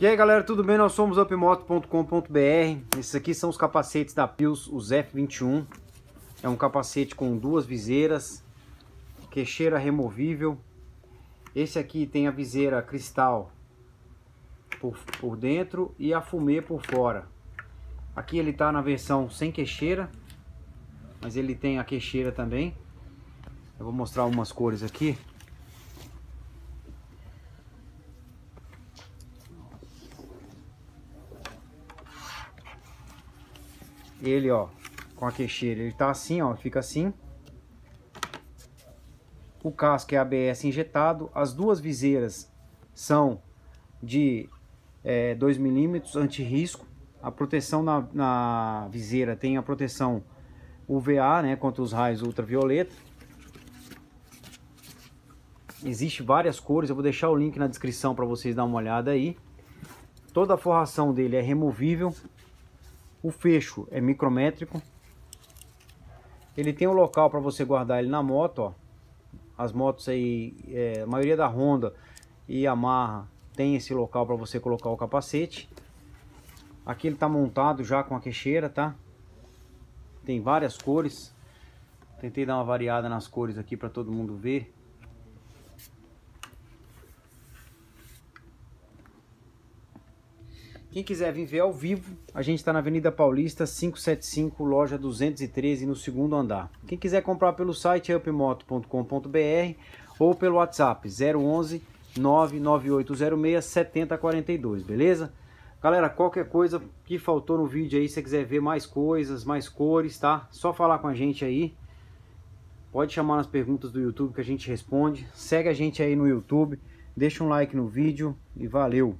E aí galera, tudo bem? Nós somos upmoto.com.br Esses aqui são os capacetes da Pius, os F21 É um capacete com duas viseiras Queixeira removível Esse aqui tem a viseira cristal por, por dentro e a fumê por fora Aqui ele está na versão sem queixeira Mas ele tem a queixeira também Eu vou mostrar algumas cores aqui ele, ó, com a queixeira, ele tá assim, ó, fica assim. O casco é ABS injetado, as duas viseiras são de é, 2 milímetros anti-risco. A proteção na, na, viseira tem a proteção UVA, né, contra os raios ultravioleta. Existe várias cores, eu vou deixar o link na descrição para vocês dar uma olhada aí. Toda a forração dele é removível, o fecho é micrométrico. Ele tem um local para você guardar ele na moto, ó. As motos aí, é, a maioria da Honda e Yamaha tem esse local para você colocar o capacete. Aqui ele está montado já com a queixeira, tá? Tem várias cores. Tentei dar uma variada nas cores aqui para todo mundo ver Quem quiser vir ver ao vivo, a gente está na Avenida Paulista 575, loja 213, no segundo andar. Quem quiser comprar pelo site upmoto.com.br ou pelo WhatsApp 011 99806 7042, beleza? Galera, qualquer coisa que faltou no vídeo aí, se você quiser ver mais coisas, mais cores, tá? Só falar com a gente aí. Pode chamar nas perguntas do YouTube que a gente responde. Segue a gente aí no YouTube, deixa um like no vídeo e valeu!